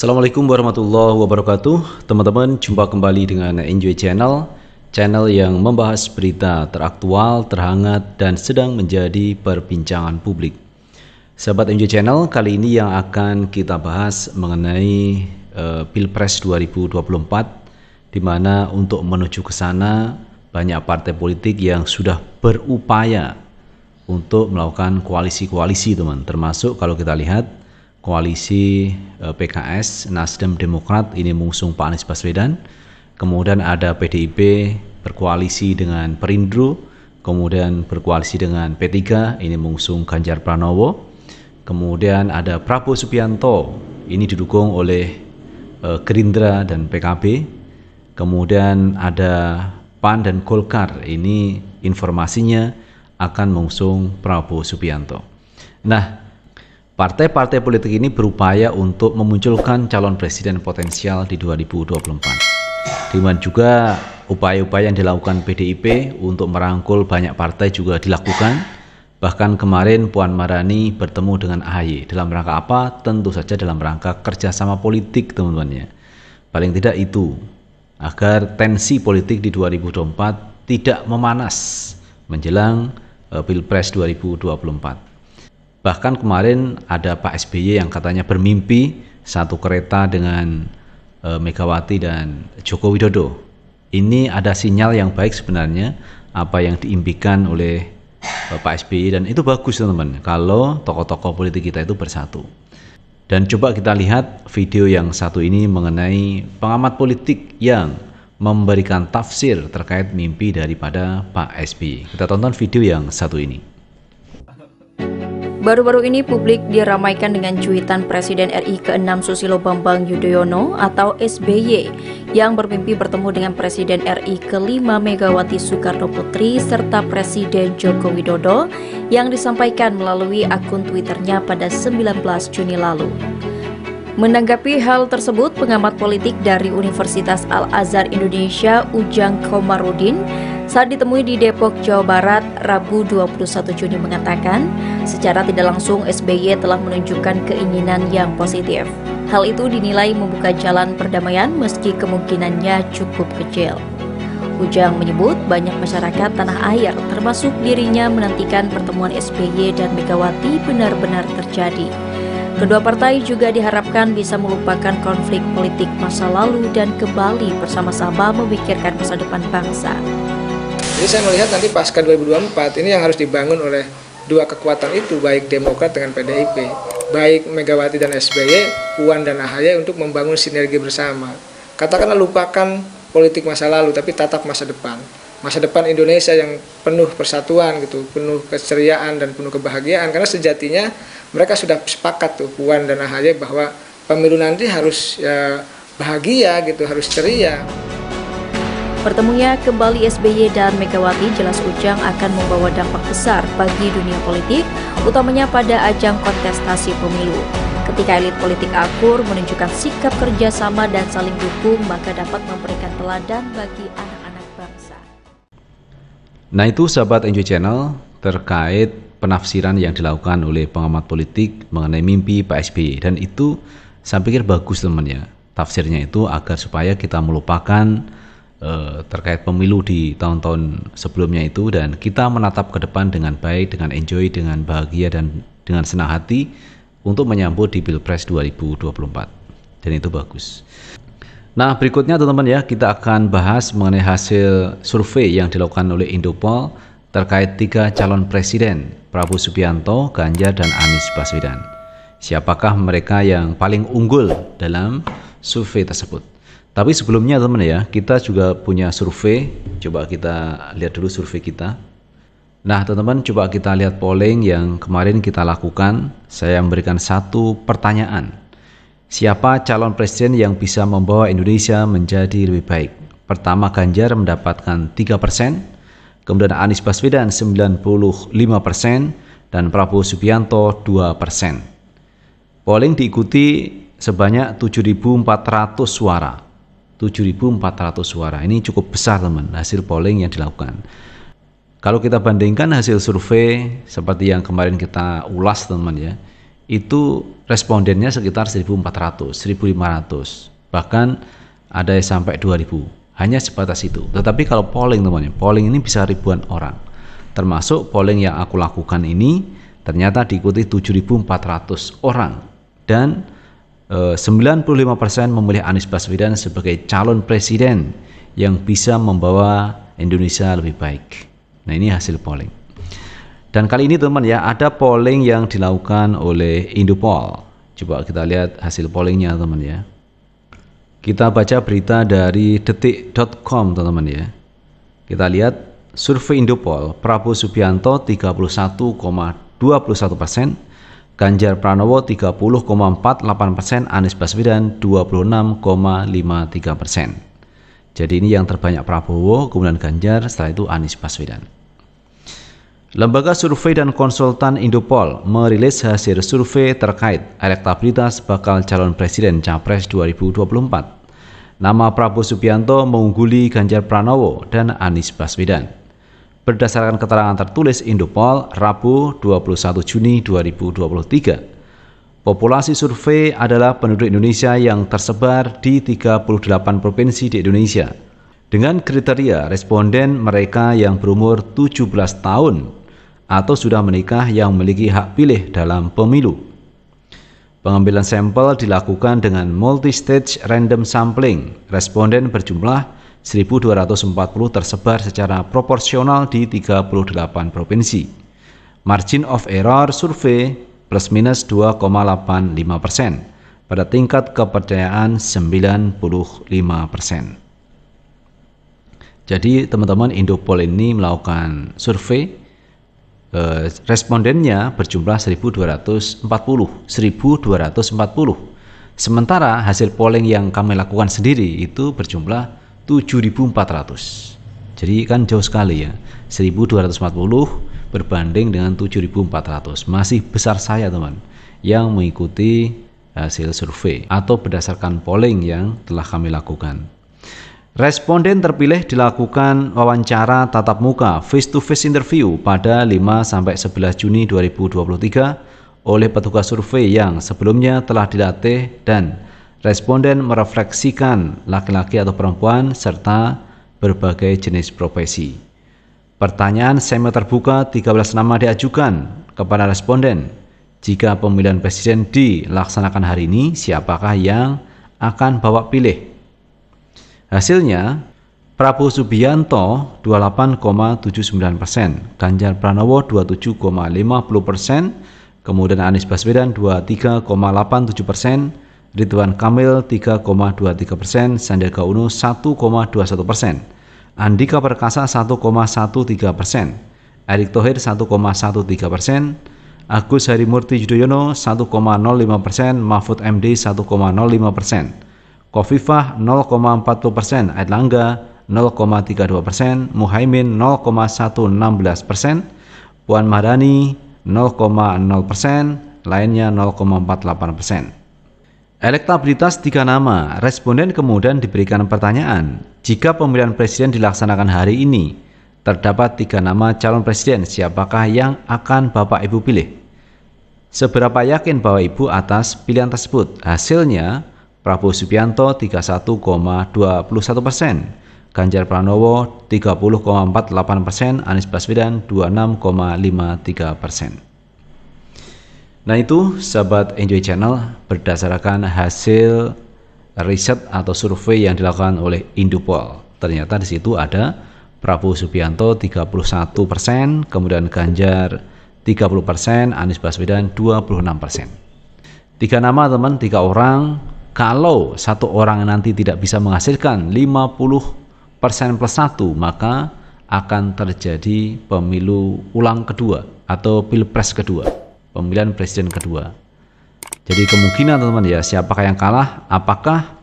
Assalamualaikum warahmatullahi wabarakatuh Teman-teman jumpa kembali dengan Enjoy Channel Channel yang membahas berita teraktual, terhangat, dan sedang menjadi perbincangan publik Sahabat Enjoy Channel, kali ini yang akan kita bahas mengenai uh, Pilpres 2024 di mana untuk menuju ke sana banyak partai politik yang sudah berupaya untuk melakukan koalisi-koalisi teman termasuk kalau kita lihat koalisi eh, PKS, Nasdem, Demokrat ini mengusung Pak Anies Baswedan. Kemudian ada PDIP berkoalisi dengan Perindro, kemudian berkoalisi dengan P3 ini mengusung Ganjar Pranowo. Kemudian ada Prabowo Subianto, ini didukung oleh eh, Gerindra dan PKB. Kemudian ada PAN dan Golkar, ini informasinya akan mengusung Prabowo Subianto. Nah, Partai-partai politik ini berupaya untuk memunculkan calon presiden potensial di 2024. Dengan juga upaya-upaya yang dilakukan PDIP untuk merangkul banyak partai juga dilakukan. Bahkan kemarin Puan Marani bertemu dengan AHY. Dalam rangka apa? Tentu saja dalam rangka kerjasama politik teman-temannya. Paling tidak itu agar tensi politik di 2024 tidak memanas menjelang eh, Pilpres 2024. Bahkan kemarin ada Pak SBY yang katanya bermimpi satu kereta dengan e, Megawati dan Joko Widodo. Ini ada sinyal yang baik sebenarnya apa yang diimpikan oleh e, Pak SBY dan itu bagus teman-teman kalau tokoh-tokoh politik kita itu bersatu. Dan coba kita lihat video yang satu ini mengenai pengamat politik yang memberikan tafsir terkait mimpi daripada Pak SBY. Kita tonton video yang satu ini. Baru-baru ini publik diramaikan dengan cuitan Presiden RI ke-6 Susilo Bambang Yudhoyono atau SBY yang bermimpi bertemu dengan Presiden RI ke-5 Megawati Soekarno Putri serta Presiden Joko Widodo yang disampaikan melalui akun Twitternya pada 19 Juni lalu. Menanggapi hal tersebut, pengamat politik dari Universitas Al-Azhar Indonesia Ujang Komarudin saat ditemui di Depok, Jawa Barat, Rabu 21 Juni mengatakan, secara tidak langsung SBY telah menunjukkan keinginan yang positif. Hal itu dinilai membuka jalan perdamaian meski kemungkinannya cukup kecil. Ujang menyebut banyak masyarakat tanah air termasuk dirinya menantikan pertemuan SBY dan Megawati benar-benar terjadi. Kedua partai juga diharapkan bisa melupakan konflik politik masa lalu dan kembali bersama-sama memikirkan masa depan bangsa. Jadi saya melihat nanti pasca 2024 ini yang harus dibangun oleh dua kekuatan itu baik Demokrat dengan PDIP, baik Megawati dan SBY, Puan dan AHY untuk membangun sinergi bersama. Katakanlah lupakan politik masa lalu tapi tatap masa depan masa depan Indonesia yang penuh persatuan gitu, penuh keceriaan dan penuh kebahagiaan karena sejatinya mereka sudah sepakat tuh Puan dan Ahaye bahwa pemilu nanti harus ya, bahagia gitu, harus ceria. Pertemunya kembali SBY dan Megawati jelas Ujang akan membawa dampak besar bagi dunia politik, utamanya pada ajang kontestasi pemilu. Ketika elit politik akur menunjukkan sikap kerjasama dan saling dukung, maka dapat memberikan teladan bagi Nah itu sahabat Enjoy Channel terkait penafsiran yang dilakukan oleh pengamat politik mengenai mimpi Pak SBY dan itu saya pikir bagus temannya tafsirnya itu agar supaya kita melupakan eh, terkait pemilu di tahun-tahun sebelumnya itu dan kita menatap ke depan dengan baik dengan enjoy dengan bahagia dan dengan senang hati untuk menyambut di Pilpres 2024 dan itu bagus. Nah, berikutnya teman-teman ya, kita akan bahas mengenai hasil survei yang dilakukan oleh Indopol terkait tiga calon presiden, Prabowo Subianto, Ganjar, dan Anies Baswedan. Siapakah mereka yang paling unggul dalam survei tersebut? Tapi sebelumnya teman teman ya, kita juga punya survei. Coba kita lihat dulu survei kita. Nah, teman-teman coba kita lihat polling yang kemarin kita lakukan. Saya memberikan satu pertanyaan Siapa calon presiden yang bisa membawa Indonesia menjadi lebih baik? Pertama Ganjar mendapatkan 3 persen, kemudian Anies Baswedan 95 persen, dan Prabowo Subianto 2 persen. Polling diikuti sebanyak 7.400 suara. 7.400 suara. Ini cukup besar teman hasil polling yang dilakukan. Kalau kita bandingkan hasil survei seperti yang kemarin kita ulas teman ya, itu respondennya sekitar 1.400, 1.500, bahkan ada yang sampai 2.000. Hanya sebatas itu. Tetapi kalau polling teman-teman, polling ini bisa ribuan orang. Termasuk polling yang aku lakukan ini ternyata diikuti 7.400 orang dan eh, 95% memilih Anies Baswedan sebagai calon presiden yang bisa membawa Indonesia lebih baik. Nah, ini hasil polling. Dan kali ini teman ya, ada polling yang dilakukan oleh Indopol. Coba kita lihat hasil pollingnya teman ya. Kita baca berita dari detik.com teman-teman ya. Kita lihat survei Indopol, Prabowo Subianto 31,21 persen, Ganjar Pranowo 30,48 persen, Anies Baswedan 26,53 persen. Jadi ini yang terbanyak Prabowo, kemudian Ganjar, setelah itu Anies Baswedan. Lembaga Survei dan Konsultan Indopol merilis hasil survei terkait elektabilitas bakal calon presiden Capres 2024. Nama Prabowo Subianto mengungguli Ganjar Pranowo dan Anies Baswedan. Berdasarkan keterangan tertulis Indopol Rabu 21 Juni 2023, populasi survei adalah penduduk Indonesia yang tersebar di 38 provinsi di Indonesia dengan kriteria responden mereka yang berumur 17 tahun atau sudah menikah yang memiliki hak pilih dalam pemilu. Pengambilan sampel dilakukan dengan multi-stage random sampling. Responden berjumlah 1.240 tersebar secara proporsional di 38 provinsi. Margin of error survei plus minus 2,85 persen pada tingkat kepercayaan 95 persen. Jadi teman-teman Indopol ini melakukan survei Eh, respondennya berjumlah 1.240. 1.240. Sementara hasil polling yang kami lakukan sendiri itu berjumlah 7.400. Jadi kan jauh sekali ya. 1240 berbanding dengan 7400. Masih besar saya, teman, yang mengikuti hasil survei atau berdasarkan polling yang telah kami lakukan. Responden terpilih dilakukan wawancara tatap muka face to face interview pada 5 sampai 11 Juni 2023 oleh petugas survei yang sebelumnya telah dilatih dan responden merefleksikan laki-laki atau perempuan serta berbagai jenis profesi. Pertanyaan semi terbuka 13 nama diajukan kepada responden. Jika pemilihan presiden dilaksanakan hari ini, siapakah yang akan bawa pilih? Hasilnya, Prabowo Subianto 28,79 persen, Ganjar Pranowo 27,50 persen, kemudian Anies Baswedan 23,87 persen, Ridwan Kamil 3,23 persen, Sandiaga Uno 1,21 persen, Andika Perkasa 1,13 persen, Erick Thohir 1,13 persen, Agus Harimurti Yudhoyono 1,05 persen, Mahfud MD 1,05 persen. Kofifah 0,40 persen, Airlangga 0,32 persen, Muhaimin 0,116 persen, Puan Maharani 0,0 persen, lainnya 0,48 persen. Elektabilitas tiga nama, responden kemudian diberikan pertanyaan, jika pemilihan presiden dilaksanakan hari ini, terdapat tiga nama calon presiden, siapakah yang akan Bapak Ibu pilih? Seberapa yakin Bapak Ibu atas pilihan tersebut? Hasilnya, Prabowo Subianto 31,21 persen, Ganjar Pranowo 30,48 persen, Anies Baswedan 26,53 persen. Nah itu sahabat Enjoy Channel berdasarkan hasil riset atau survei yang dilakukan oleh Indupol. Ternyata di situ ada Prabowo Subianto 31 persen, kemudian Ganjar 30 persen, Anies Baswedan 26 persen. Tiga nama teman, tiga orang kalau satu orang nanti tidak bisa menghasilkan 50% plus 1 maka akan terjadi pemilu ulang kedua atau pilpres kedua pemilihan presiden kedua jadi kemungkinan teman-teman ya siapakah yang kalah apakah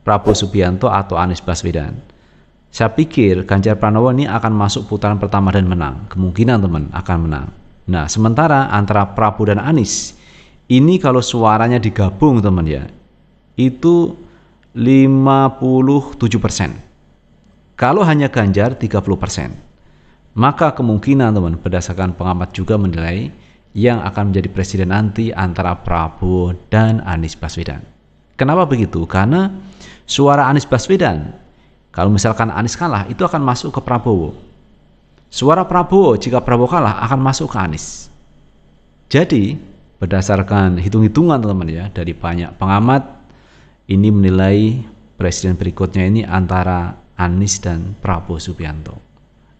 Prabowo Subianto atau Anies Baswedan saya pikir Ganjar Pranowo ini akan masuk putaran pertama dan menang kemungkinan teman akan menang nah sementara antara Prabowo dan Anies ini kalau suaranya digabung teman ya itu 57%. persen, Kalau hanya Ganjar 30%. persen, Maka kemungkinan teman berdasarkan pengamat juga menilai yang akan menjadi presiden nanti antara Prabowo dan Anies Baswedan. Kenapa begitu? Karena suara Anies Baswedan kalau misalkan Anies kalah itu akan masuk ke Prabowo. Suara Prabowo jika Prabowo kalah akan masuk ke Anies. Jadi berdasarkan hitung-hitungan teman-teman ya dari banyak pengamat ini menilai presiden berikutnya ini antara Anies dan Prabowo Subianto.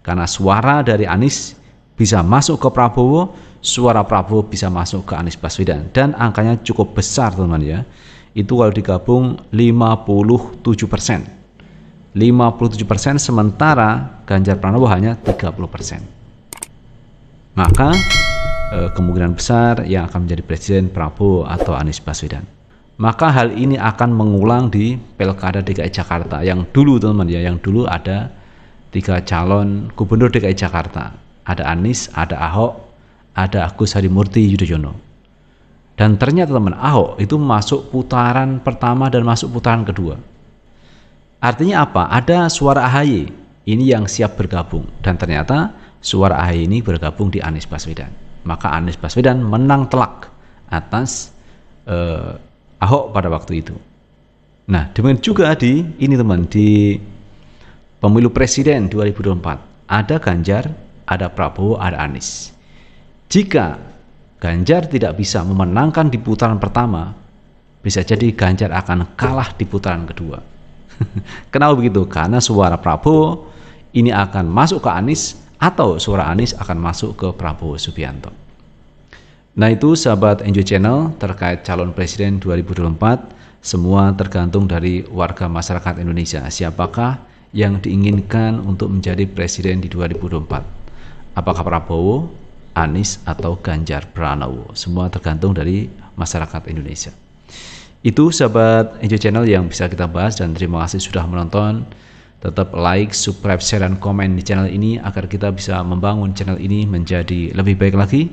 Karena suara dari Anies bisa masuk ke Prabowo, suara Prabowo bisa masuk ke Anies Baswedan dan angkanya cukup besar teman-teman ya. Itu kalau digabung 57 persen. 57 persen sementara Ganjar Pranowo hanya 30 persen. Maka eh, kemungkinan besar yang akan menjadi presiden Prabowo atau Anies Baswedan maka hal ini akan mengulang di Pilkada DKI Jakarta yang dulu teman-teman ya, yang dulu ada tiga calon gubernur DKI Jakarta. Ada Anies, ada Ahok, ada Agus Harimurti Yudhoyono. Dan ternyata teman Ahok itu masuk putaran pertama dan masuk putaran kedua. Artinya apa? Ada suara AHY ini yang siap bergabung dan ternyata suara AHY ini bergabung di Anies Baswedan. Maka Anies Baswedan menang telak atas eh, Ahok pada waktu itu. Nah, demikian juga di ini teman di pemilu presiden 2024 ada Ganjar, ada Prabowo, ada Anies. Jika Ganjar tidak bisa memenangkan di putaran pertama, bisa jadi Ganjar akan kalah di putaran kedua. Kenapa begitu? Karena suara Prabowo ini akan masuk ke Anies atau suara Anies akan masuk ke Prabowo Subianto. Nah itu sahabat Enjoy Channel terkait calon presiden 2024 semua tergantung dari warga masyarakat Indonesia siapakah yang diinginkan untuk menjadi presiden di 2024 apakah Prabowo, Anies atau Ganjar Pranowo semua tergantung dari masyarakat Indonesia itu sahabat Enjoy Channel yang bisa kita bahas dan terima kasih sudah menonton tetap like, subscribe, share, dan komen di channel ini agar kita bisa membangun channel ini menjadi lebih baik lagi